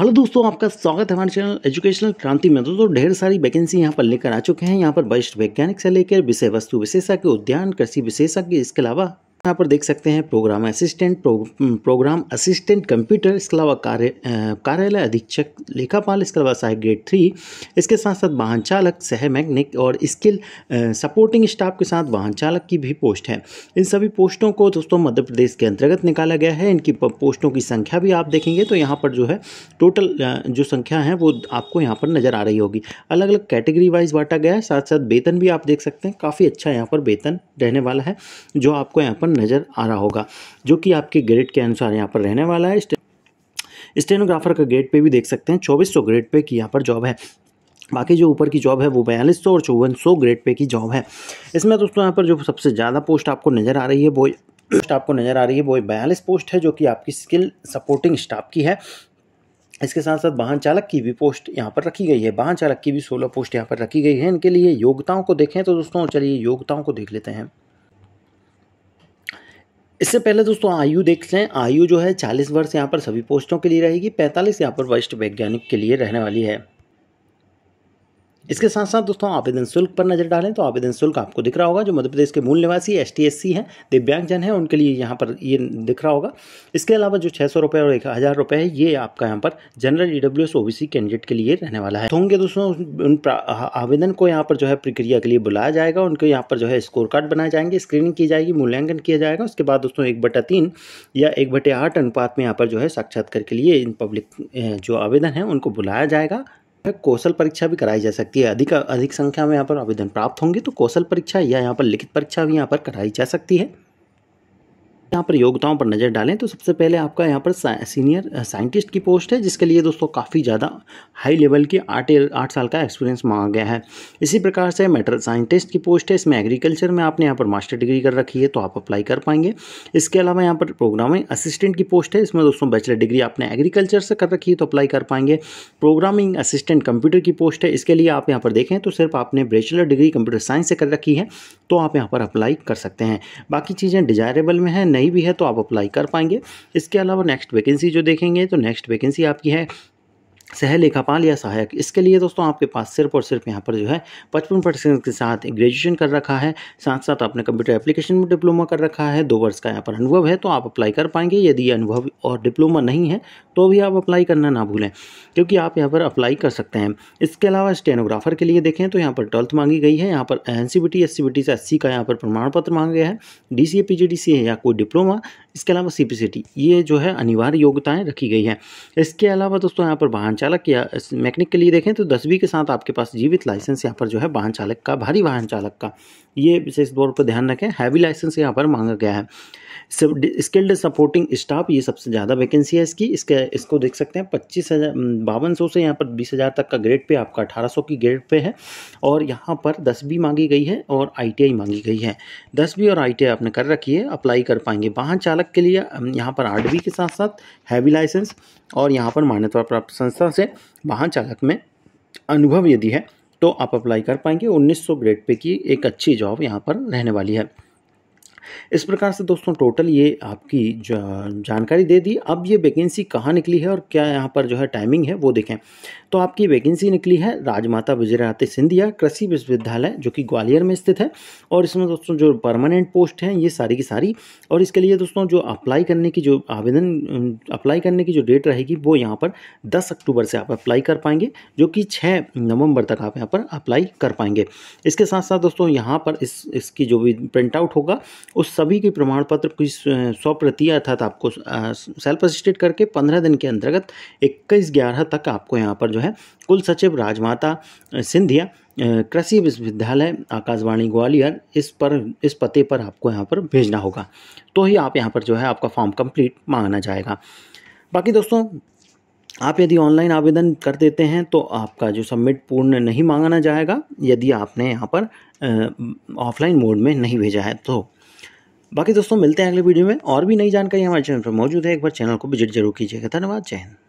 hello दोस्तों आपका स्वागत है हमारे चैनल एजुकेशनल क्रांति में दोस्तों ढेर सारी वैकेंसी यहाँ पर लेकर आ चुके हैं यहाँ पर वरिष्ठ वैज्ञानिक से लेकर विषय वस्तु विशेषज्ञ उद्यान कृषि विशेषज्ञ इसके अलावा यहाँ पर देख सकते हैं program assistant pro, program assistant computer इसके अलावा कार्य कार्यालय अधीक्षक लेखापाल इसके अलावा सहायक ग्रेड थ्री इसके साथ साथ वाहन चालक सह मैग्निक और स्किल सपोर्टिंग स्टाफ के साथ वाहन चालक की भी पोस्ट है इन सभी पोस्टों को दोस्तों मध्य प्रदेश के अंतर्गत निकाला गया है इनकी पोस्टों की संख्या भी आप देखेंगे तो यहाँ पर जो है टोटल जो संख्या है वो आपको यहाँ पर नज़र आ रही होगी अलग अलग कैटेगरी वाइज बांटा गया है साथ साथ वेतन भी आप देख सकते हैं काफ़ी अच्छा यहाँ पर वेतन रहने वाला है जो आपको यहाँ पर नज़र आ रहा होगा जो कि आपके ग्रेड के अनुसार यहाँ पर रहने वाला है स्टेनोग्राफर का ग्रेड पे भी देख सकते हैं चौबीस सौ ग्रेड पे की यहाँ पर जॉब है बाकी जो ऊपर की जॉब है वो बयालीस सौ और चौवन सौ ग्रेड पे की जॉब है इसमें दोस्तों यहाँ पर जो सबसे ज़्यादा पोस्ट आपको नज़र आ रही है वो पोस्ट आपको नज़र आ रही है वो बयालीस पोस्ट है जो कि आपकी स्किल सपोर्टिंग स्टाफ की है इसके साथ साथ वाहन चालक की भी पोस्ट यहाँ पर रखी गई है वाहन चालक की भी सोलह पोस्ट यहाँ पर रखी गई है इनके लिए योग्यताओं को देखें तो दोस्तों चलिए योग्यताओं को देख लेते हैं इससे पहले दोस्तों आयु देख लें आयु जो है चालीस वर्ष यहाँ पर सभी पोस्टों के लिए रहेगी पैंतालीस यहाँ पर वरिष्ठ वैज्ञानिक के लिए रहने वाली है इसके साथ साथ दोस्तों आवेदन शुल्क पर नजर डालें तो आवेदन शुल्क आपको दिख रहा होगा जो मध्य प्रदेश के मूल निवासी एस टी एस सी है दिव्यांगजन है उनके लिए यहाँ पर ये दिख रहा होगा इसके अलावा जो छः सौ रुपये और एक हज़ार रुपये है ये आपका यहाँ पर general E W S O B C candidate के लिए रहने वाला है तो होंगे दोस्तों उन आवेदन को यहाँ पर जो है प्रक्रिया के लिए बुलाया जाएगा उनके यहाँ पर जो है स्कोर कार्ड बनाए जाएंगे स्क्रीनिंग की जाएगी मूल्यांकन किया जाएगा उसके बाद दोस्तों एक बटा तीन या एक बटे आठ अनुपात में यहाँ पर जो है साक्षात्कार के लिए इन पब्लिक जो आवेदन है उनको बुलाया जाएगा कौशल परीक्षा भी कराई जा सकती है अधिक अधिक संख्या में यहाँ पर आवेदन प्राप्त होंगे तो कौशल परीक्षा या यहाँ पर लिखित परीक्षा भी यहाँ पर कराई जा सकती है यहाँ पर योग्यताओं पर नज़र डालें तो सबसे पहले आपका यहाँ पर सीनियर साइंटिस्ट की पोस्ट है जिसके लिए दोस्तों काफ़ी ज़्यादा हाई लेवल की आठ आठ साल का एक्सपीरियंस मांगा गया है इसी प्रकार से मेटर साइंटिस्ट की पोस्ट है इसमें एग्रीकल्चर में आपने यहाँ पर मास्टर डिग्री कर रखी है तो आप अप्लाई कर पाएंगे इसके अलावा यहाँ पर प्रोग्रामिंग असिस्टेंट की पोस्ट है इसमें दोस्तों बैचलर डिग्री आपने एग्रीकल्चर से कर रखी है तो अप्लाई कर पाएंगे प्रोग्रामिंग असिस्टेंट कंप्यूटर की पोस्ट है इसके लिए आप यहाँ पर देखें तो सिर्फ आपने बैचलर डिग्री कंप्यूटर साइंस से कर रखी है तो आप यहाँ पर अप्लाई कर सकते हैं बाकी चीज़ें डिजायरेबल में हैं नहीं भी है तो आप अप्लाई कर पाएंगे इसके अलावा नेक्स्ट वैकेंसी जो देखेंगे तो नेक्स्ट वैकेंसी आपकी है सह लेखापाल या सहायक इसके लिए दोस्तों आपके पास सिर्फ और सिर्फ यहाँ पर जो है पचपन परसेंट के साथ ग्रेजुएशन कर रखा है साथ साथ आपने कंप्यूटर एप्लीकेशन में डिप्लोमा कर रखा है दो वर्ष का यहाँ पर अनुभव है तो आप अप्लाई कर पाएंगे यदि अनुभव और डिप्लोमा नहीं है तो भी आप अप्लाई करना ना भूलें क्योंकि आप यहाँ पर अप्लाई कर सकते हैं इसके अलावा स्टेनोग्राफर के लिए देखें तो यहाँ पर ट्वेल्थ मांगी गई है यहाँ पर N C B T S C B T से एस सी का यहाँ पर प्रमाण पत्र मांगा गया है D C A P G D C है या कोई डिप्लोमा इसके अलावा सी ये जो है अनिवार्य योग्यताएँ रखी गई हैं इसके अलावा दोस्तों यहाँ पर वाहन चालक या मैकेनिक के लिए देखें तो दसवीं के साथ आपके पास जीवित लाइसेंस यहाँ पर जो है वाहन चालक का भारी वाहन चालक का ये विशेष तौर पर ध्यान रखें हैवी लाइसेंस यहाँ पर मांगा गया है स्किल्ड सपोर्टिंग स्टाफ ये सबसे ज़्यादा वैकेंसी है इसकी इसके इसको देख सकते हैं पच्चीस हज़ार बावन सौ से यहाँ पर बीस हज़ार तक का ग्रेड पे आपका अठारह सौ की ग्रेड पे है और यहाँ पर दसवीं मांगी गई है और आई मांगी गई है दसवीं और आई आपने कर रखी है अप्लाई कर पाएंगे वाहन चालक लाख के लिए यहाँ पर आठ के साथ साथ हैवी लाइसेंस और यहाँ पर मान्यता प्राप्त संस्था से वाहन चालक में अनुभव यदि है तो आप अप्लाई कर पाएंगे 1900 ग्रेड पे की एक अच्छी जॉब यहाँ पर रहने वाली है इस प्रकार से दोस्तों टोटल ये आपकी जा, जानकारी दे दी अब ये वैकेंसी कहाँ निकली है और क्या यहाँ पर जो है टाइमिंग है वो देखें तो आपकी वैकेंसी निकली है राजमाता विजयराते सिंधिया कृषि विश्वविद्यालय जो कि ग्वालियर में स्थित है और इसमें दोस्तों जो परमानेंट पोस्ट हैं ये सारी की सारी और इसके लिए दोस्तों जो अप्लाई करने की जो आवेदन अप्लाई करने की जो डेट रहेगी वो यहाँ पर दस अक्टूबर से आप अप्लाई कर पाएंगे जो कि छः नवंबर तक आप यहाँ पर अप्लाई कर पाएंगे इसके साथ साथ दोस्तों यहाँ पर इस इसकी जो भी प्रिंट आउट होगा उस सभी के प्रमाण पत्र की सौ प्रति अर्थात आपको सेल्फ असिस्टेड करके पंद्रह दिन के अंतर्गत इक्कीस ग्यारह तक आपको यहाँ पर जो है कुल सचिव राजमाता सिंधिया कृषि विश्वविद्यालय आकाशवाणी ग्वालियर इस पर इस पते पर आपको यहाँ पर भेजना होगा तो ही आप यहाँ पर जो है आपका फॉर्म कंप्लीट मांगना जाएगा बाकी दोस्तों आप यदि ऑनलाइन आवेदन कर देते हैं तो आपका जो सबमिट पूर्ण नहीं मांगना जाएगा यदि आपने यहाँ पर ऑफलाइन मोड में नहीं भेजा है तो बाकी दोस्तों मिलते हैं अगले वीडियो में और भी नई जानकारी हमारे चैनल पर मौजूद है एक बार चैनल को विजिट जरूर कीजिएगा धन्यवाद जय हिंद